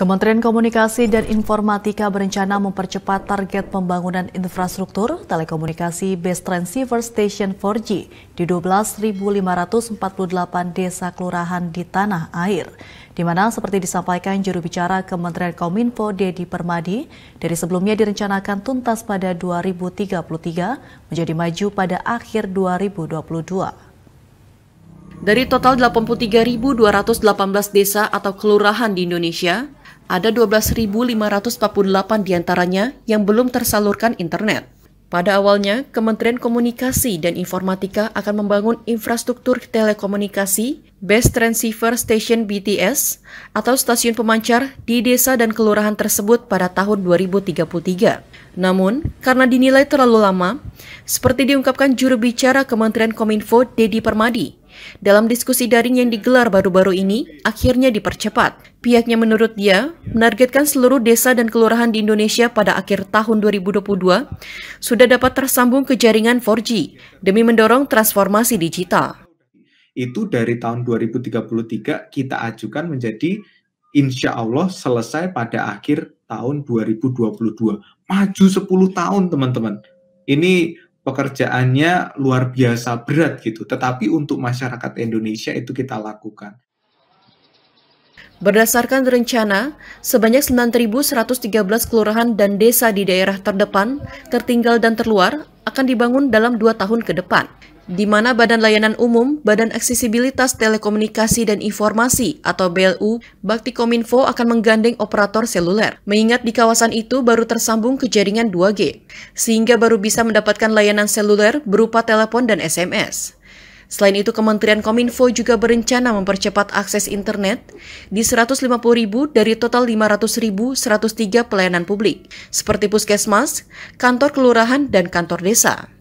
Kementerian Komunikasi dan Informatika berencana mempercepat target pembangunan infrastruktur telekomunikasi Base Transceiver Station 4G di 12.548 desa kelurahan di tanah air. Di mana seperti disampaikan juru bicara Kementerian Kominfo Dedi Permadi, dari sebelumnya direncanakan tuntas pada 2033 menjadi maju pada akhir 2022. Dari total 83.218 desa atau kelurahan di Indonesia, ada 12.548 diantaranya yang belum tersalurkan internet. Pada awalnya, Kementerian Komunikasi dan Informatika akan membangun infrastruktur telekomunikasi Base Transceiver Station BTS atau stasiun pemancar di desa dan kelurahan tersebut pada tahun 2033. Namun, karena dinilai terlalu lama, seperti diungkapkan juru bicara Kementerian Kominfo, Dedi Permadi, dalam diskusi daring yang digelar baru-baru ini, akhirnya dipercepat. Pihaknya menurut dia, menargetkan seluruh desa dan kelurahan di Indonesia pada akhir tahun 2022 sudah dapat tersambung ke jaringan 4G demi mendorong transformasi digital. Itu dari tahun 2033 kita ajukan menjadi insya Allah selesai pada akhir tahun 2022. Maju 10 tahun teman-teman. Ini pekerjaannya luar biasa berat gitu. Tetapi untuk masyarakat Indonesia itu kita lakukan. Berdasarkan rencana, sebanyak 9.113 kelurahan dan desa di daerah terdepan, tertinggal dan terluar akan dibangun dalam dua tahun ke depan di mana Badan Layanan Umum, Badan Aksesibilitas Telekomunikasi dan Informasi atau BLU, Bakti Kominfo akan menggandeng operator seluler, mengingat di kawasan itu baru tersambung ke jaringan 2G, sehingga baru bisa mendapatkan layanan seluler berupa telepon dan SMS. Selain itu, Kementerian Kominfo juga berencana mempercepat akses internet di 150.000 dari total 500 pelayanan publik, seperti puskesmas, kantor kelurahan, dan kantor desa.